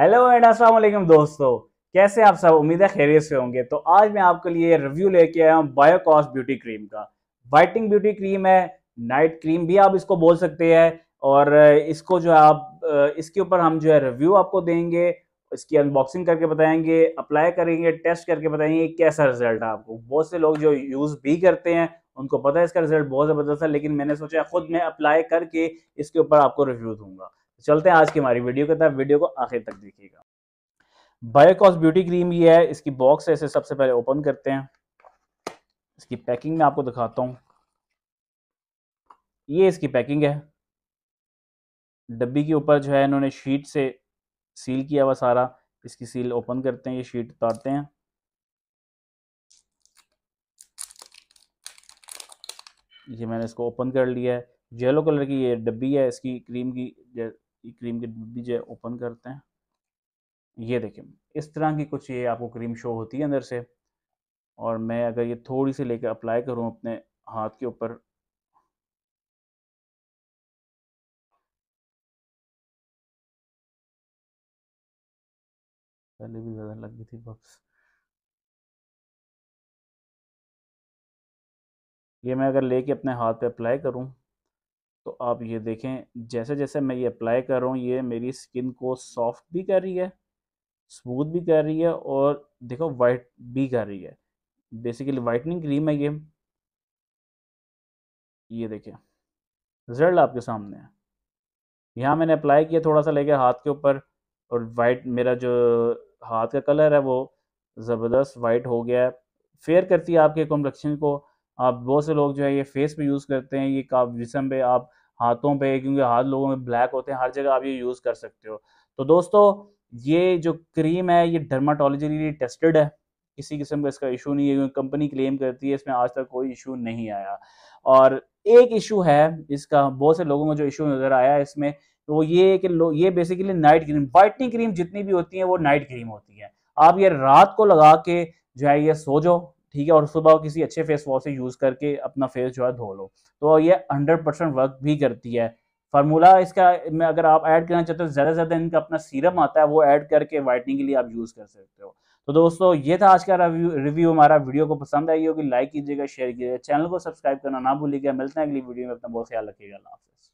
hello and अस्सलाम वालेकुम दोस्तों कैसे आप सब उम्मीद है खैरियत से होंगे तो आज मैं आपके लिए रिव्यू लेके आया हूँ बायोकॉस ब्यूटी क्रीम का वाइटिंग ब्यूटी क्रीम है नाइट क्रीम भी आप इसको बोल सकते हैं और इसको जो है आप इसके ऊपर हम जो है रिव्यू आपको देंगे इसकी अनबॉक्सिंग करके बताएंगे अप्लाई करेंगे टेस्ट करके बताएंगे कैसा रिजल्ट है आपको बहुत से लोग जो यूज़ भी करते हैं उनको पता है इसका रिजल्ट बहुत ज़बरदस्त है लेकिन मैंने सोचा खुद मैं अप्लाई करके इसके ऊपर आपको रिव्यू दूंगा चलते हैं आज की हमारी वीडियो के तहत वीडियो को आखिर तक देखिएगा बायोकॉस ब्यूटी क्रीम ये है इसकी बॉक्स है इसे सबसे पहले ओपन करते हैं इसकी पैकिंग में आपको दिखाता हूँ ये इसकी पैकिंग है डब्बी के ऊपर जो है इन्होंने शीट से सील किया हुआ सारा इसकी सील ओपन करते हैं ये शीट उतारते हैं ये मैंने इसको ओपन कर लिया है येलो कलर की ये डब्बी है इसकी क्रीम की क्रीम की डिब्बी जो है ओपन करते हैं ये देखें इस तरह की कुछ ये आपको क्रीम शो होती है अंदर से और मैं अगर ये थोड़ी सी लेकर अप्लाई करूँ अपने हाथ के ऊपर पहले भी ज़्यादा लग गई थी बक्स ये मैं अगर लेके अपने हाथ पे अप्लाई करूँ तो आप ये देखें जैसे जैसे मैं ये अप्लाई कर रहा हूँ ये मेरी स्किन को सॉफ्ट भी कर रही है स्मूथ भी कर रही है और देखो वाइट भी कर रही है बेसिकली वाइटनिंग क्रीम है ये ये देखें रिजल्ट आपके सामने है यहाँ मैंने अप्लाई किया थोड़ा सा लेके हाथ के ऊपर और वाइट मेरा जो हाथ का कलर है वो ज़बरदस्त वाइट हो गया है फेयर करती है आपके कॉम्प्लेक्शन को आप बहुत से लोग जो है ये फेस पे यूज़ करते हैं ये का जिसम पे आप हाथों पे क्योंकि हाथ लोगों में ब्लैक होते हैं हर जगह आप ये यूज़ कर सकते हो तो दोस्तों ये जो क्रीम है ये डर्माटोलॉजी टेस्टेड है किसी किस्म का इसका इशू नहीं है क्योंकि कंपनी क्लेम करती है इसमें आज तक कोई इशू नहीं आया और एक इशू है इसका बहुत से लोगों को जो इशू नज़र आया है इसमें तो ये कि लो ये basically night cream whitening cream जितनी भी होती है वो नाइट क्रीम होती है आप ये रात को लगा के जो है ये सो जाओ ठीक है और सुबह किसी अच्छे फेस वॉश से यूज़ करके अपना फेस जो है धो लो तो ये हंड्रेड परसेंट वर्क भी करती है फार्मूला इसका में अगर आप ऐड करना चाहते हो तो ज़्यादा से ज़्यादा इनका अपना सीरम आता है वो ऐड करके वाइटनिंग के लिए आप यूज़ कर सकते हो तो दोस्तों ये था आज का रिव्यू हमारा वीडियो को पसंद आई होगी लाइक कीजिएगा शेयर कीजिएगा चैनल को सब्सक्राइब करना ना भूलिएगा मिलते हैं अगली वीडियो में अपना बहुत ख्याल रखिएगा हाफिज़